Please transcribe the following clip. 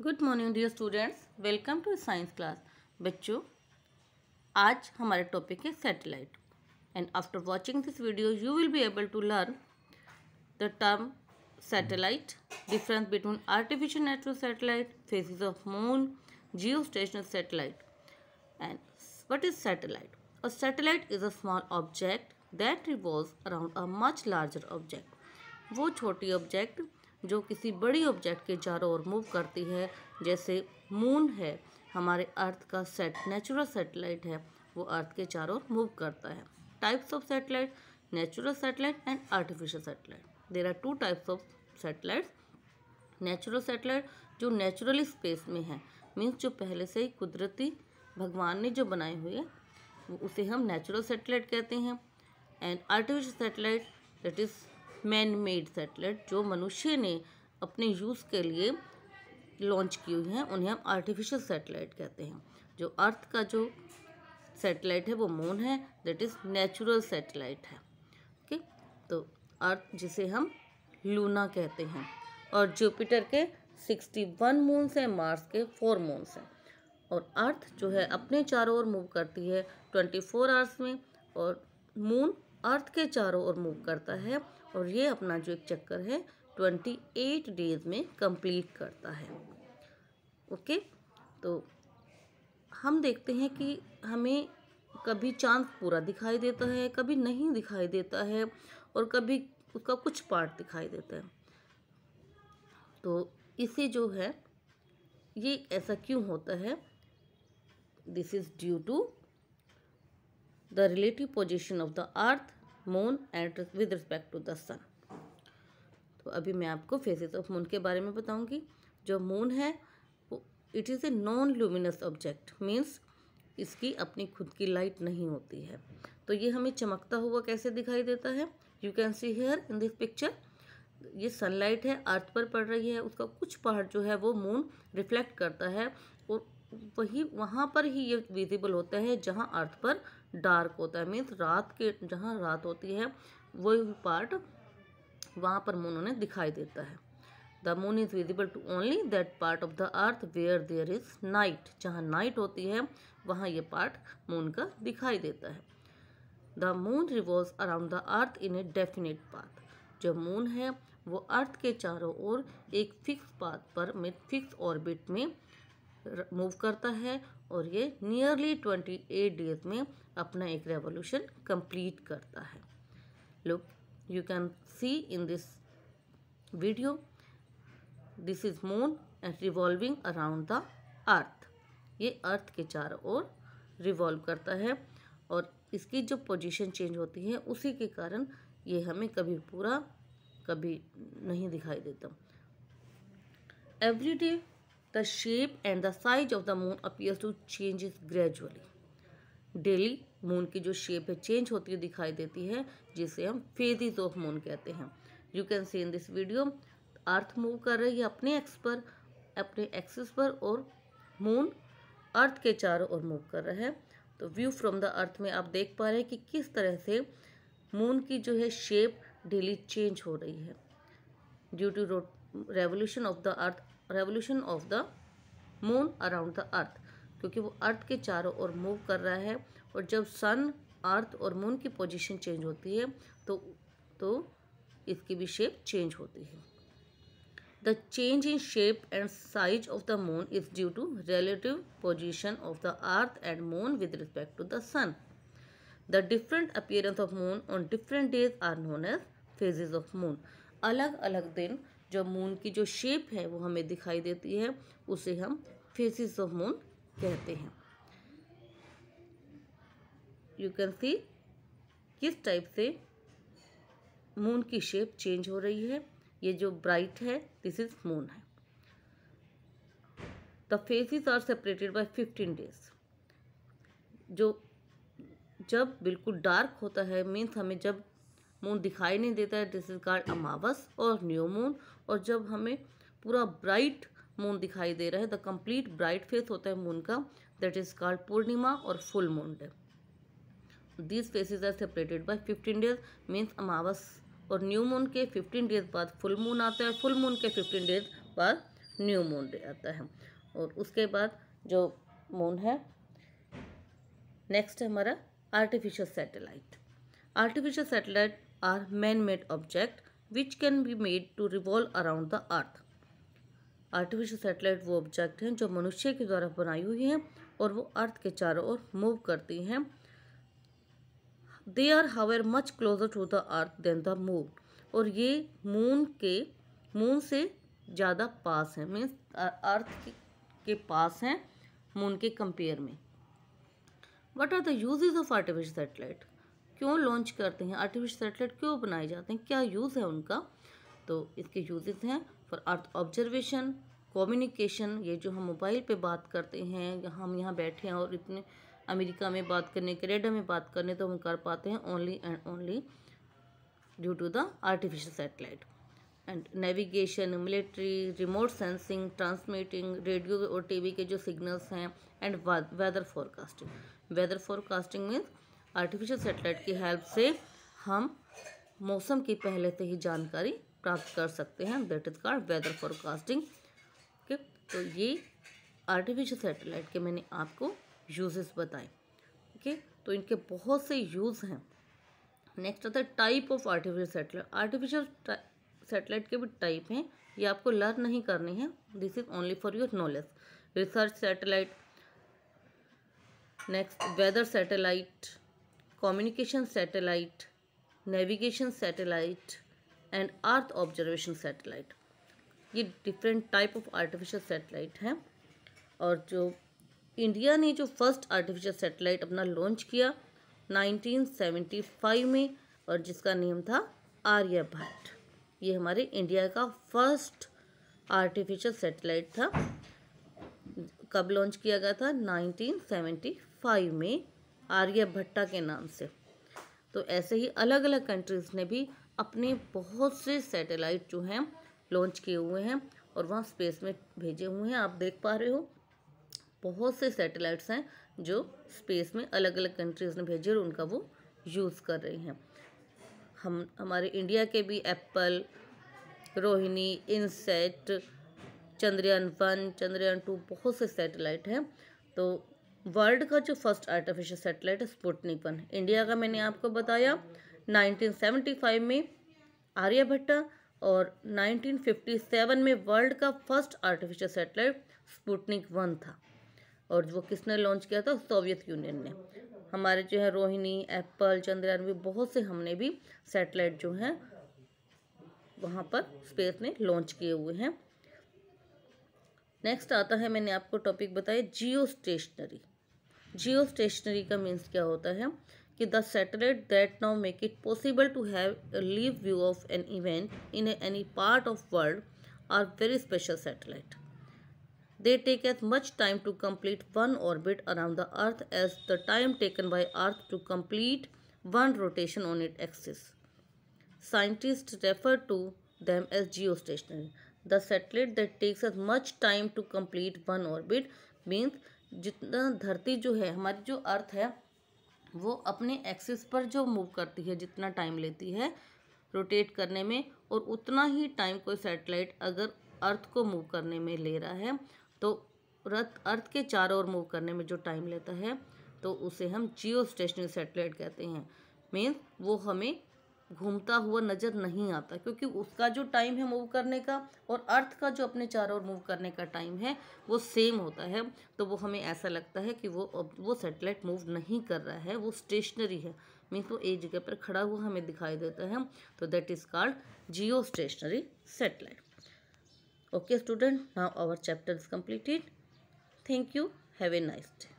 Good morning dear students welcome to science class बच्चों आज हमारा टॉपिक है satellite and after watching this video you will be able to learn the term satellite difference between artificial natural satellite phases of moon geostationary satellite and what is satellite A satellite is a small object that revolves around a much larger object. वो छोटी object जो किसी बड़ी object के चारों ओर move करती है जैसे मून है हमारे अर्थ का सेट नेचुरल सेटेलाइट है वो अर्थ के चारों ओर मूव करता है types of satellite natural satellite and artificial satellite there are two types of satellite natural satellite जो नेचुरली स्पेस में है मीन्स जो पहले से ही कुदरती भगवान ने जो बनाए हुए उसे हम नेचुरल सेटेलाइट कहते हैं and artificial satellite that is man made satellite जो मनुष्य ने अपने यूज़ के लिए लॉन्च की हुई हैं उन्हें हम आर्टिफिशियल सेटेलाइट कहते हैं जो अर्थ का जो सेटेलाइट है वो मून है दैट इज़ नेचुरल सेटेलाइट है ओके तो अर्थ जिसे हम लूना कहते हैं और जुपिटर के सिक्सटी वन मून्स हैं मार्स के फोर मून्स हैं और अर्थ जो है अपने चारों ओर मूव करती है ट्वेंटी फोर आवर्स में और मून अर्थ के चारों ओर मूव करता है और ये अपना जो एक चक्कर है ट्वेंटी एट डेज में कंप्लीट करता है ओके तो हम देखते हैं कि हमें कभी चांद पूरा दिखाई देता है कभी नहीं दिखाई देता है और कभी उसका कुछ पार्ट दिखाई देता है तो इसे जो है ये ऐसा क्यों होता है this is due to the relative position of the earth moon and with respect to the sun तो अभी मैं आपको फेसेस ऑफ मून के बारे में बताऊंगी जो मून है it is a non luminous object means इसकी अपनी खुद की लाइट नहीं होती है तो ये हमें चमकता हुआ कैसे दिखाई देता है you can see here in this picture ये सनलाइट है अर्थ पर पड़ रही है उसका कुछ पार्ट जो है वो मून रिफ्लेक्ट करता है और वही तो वहाँ पर ही ये विजिबल होते हैं जहाँ अर्थ पर डार्क होता है मीन्स रात के जहाँ रात होती है वही पार्ट वहाँ पर मून उन्हें दिखाई देता है the moon is visible to only that part of the earth where there is night जहाँ नाइट होती है वहाँ ये पार्ट मून का दिखाई देता है the moon revolve around the earth in a definite path जो मून है वो अर्थ के चारों ओर एक फिक्स पाथ पर में फिक्स ऑर्बिट में मूव करता है और ये नियरली ट्वेंटी एट डेज में अपना एक रेवोल्यूशन कंप्लीट करता है look you can see in this video this is moon and revolving around the earth ये अर्थ के चारों ओर रिवॉल्व करता है और इसकी जो पोजीशन चेंज होती है उसी के कारण ये हमें कभी पूरा कभी नहीं दिखाई देता every day the shape and the size of the moon appears to changes gradually daily moon की जो शेप है चेंज होती हुई दिखाई देती है जिसे हम फेजिज ऑफ मून कहते हैं you can see in this video earth move कर रही है अपने एक्स पर अपने एक्सिस पर और मून अर्थ के चारों ओर मूव कर रहा है तो व्यू फ्रॉम द अर्थ में आप देख पा रहे हैं कि किस तरह से मून की जो है शेप डेली चेंज हो रही है due to revolution of the earth revolution of the moon around the earth क्योंकि वो अर्थ के चारों ओर मूव कर रहा है और जब सन अर्थ और मून की पोजीशन चेंज होती है तो तो इसकी भी शेप चेंज होती है the change in shape and size of the moon is due to relative position of the earth and moon with respect to the sun the different appearance of moon on different days are known as phases of moon अलग अलग दिन जो moon की जो shape है वो हमें दिखाई देती है उसे हम फेसिस ऑफ मून कहते हैं यू कैन सी किस टाइप से मून की शेप चेंज हो रही है ये जो ब्राइट है दिस इज मून है the phases are separated by fifteen days जो जब बिल्कुल डार्क होता है मीन्स हमें जब मून दिखाई नहीं देता है दिस इज कार्ड अमावस और न्यू मून और जब हमें पूरा ब्राइट मून दिखाई दे रहा है द कंप्लीट ब्राइट फेस होता है मून का दैट इज कार्ड पूर्णिमा और full moon day these phases are separated by fifteen days means Amavas और न्यू मून के फिफ्टीन डेज बाद फुल मून आता है फुल मून के फिफ्टीन डेज बाद न्यू मून डे आता है और उसके बाद जो मून है नेक्स्ट है हमारा artificial satellite artificial satellite are man-made objects which can be made to revolve around the earth. Artificial satellite वो ऑब्जेक्ट हैं जो मनुष्य के द्वारा बनाई हुई हैं और वो अर्थ के चारों ओर मूव करती हैं they are however much closer to the earth than the moon और ये मून के मून से ज़्यादा पास हैं मीन्स अर्थ के पास हैं मून के कंपेयर में what are the uses of artificial satellite क्यों लॉन्च करते हैं आर्टिफिशियल सैटेलाइट क्यों बनाए जाते हैं क्या यूज़ है उनका तो इसके यूजेस हैं फॉर अर्थ ऑब्जर्वेशन कम्युनिकेशन ये जो हम मोबाइल पे बात करते हैं हम यहाँ बैठे हैं और इतने अमेरिका में बात करने कनेडा में बात करने तो हम कर पाते हैं only and only due to the artificial satellite and navigation military remote sensing transmitting radio और टीवी के जो सिग्नल्स हैं and weather forecasting weather forecasting means artificial satellite की हेल्प से हम मौसम की पहले से ही जानकारी प्राप्त कर सकते हैं that is called weather forecasting okay तो ये आर्टिफिशियल सेटेलाइट के मैंने आपको यूजेस बताए ओके तो इनके बहुत से यूज़ हैं नेक्स्ट आता है type of artificial satellite artificial satellite के भी टाइप हैं ये आपको लर्न नहीं करनी है this is only for your knowledge research satellite next weather satellite communication satellite navigation satellite and earth observation satellite ये different type of artificial satellite हैं और जो इंडिया ने जो फर्स्ट आर्टिफिशियल सैटेलाइट अपना लॉन्च किया 1975 में और जिसका नेम था आर्यभट्ट ये हमारे इंडिया का फर्स्ट आर्टिफिशियल सैटेलाइट था कब लॉन्च किया गया था 1975 में आर्यभट्टा के नाम से तो ऐसे ही अलग अलग कंट्रीज़ ने भी अपने बहुत से सैटेलाइट जो हैं लॉन्च किए हुए हैं और वहाँ स्पेस में भेजे हुए हैं आप देख पा रहे हो बहुत से सैटेलाइट्स हैं जो स्पेस में अलग अलग कंट्रीज़ ने भेजे और उनका वो यूज़ कर रही हैं हम हमारे इंडिया के भी APPLE Rohini INSAT Chandrayaan one Chandrayaan two बहुत से सैटेलाइट हैं तो वर्ल्ड का जो first artificial satellite Sputnik one India का मैंने आपको बताया 1975 में आर्यभट्ट और 1957 में वर्ल्ड का first artificial satellite Sputnik one था और वो किसने लॉन्च किया था सोवियत यूनियन ने हमारे जो है रोहिणी एप्पल चंद्रयान भी बहुत से हमने भी सैटेलाइट जो हैं वहाँ पर स्पेस में लॉन्च किए हुए हैं नेक्स्ट आता है मैंने आपको टॉपिक बताया जियो स्टेशनरी जियो स्टेशनरी का मीन्स क्या होता है कि the satellite that now make it possible to have live view of an event in any part of world are very special satellite they take as much time to complete one orbit around the earth as the time taken by earth to complete one rotation on it axis scientist refer to them as geostationary the satellite that takes as much time to complete one orbit means जितना धरती जो है हमारी जो अर्थ है वो अपने axis पर जो मूव करती है जितना टाइम लेती है रोटेट करने में और उतना ही टाइम कोई सैटेलाइट अगर अर्थ को मूव करने में ले रहा है तो रथ अर्थ के चारों ओर मूव करने में जो टाइम लेता है तो उसे हम जियो स्टेशनरी सैटेलाइट कहते हैं मीन्स वो हमें घूमता हुआ नज़र नहीं आता क्योंकि उसका जो टाइम है मूव करने का और अर्थ का जो अपने चारों ओर मूव करने का टाइम है वो सेम होता है तो वो हमें ऐसा लगता है कि वो वो सेटेलाइट मूव नहीं कर रहा है वो स्टेशनरी है मीन्स वो तो एक जगह पर खड़ा हुआ हमें दिखाई देता है तो that is called geostationary satellite okay student now our chapter is completed thank you have a nice day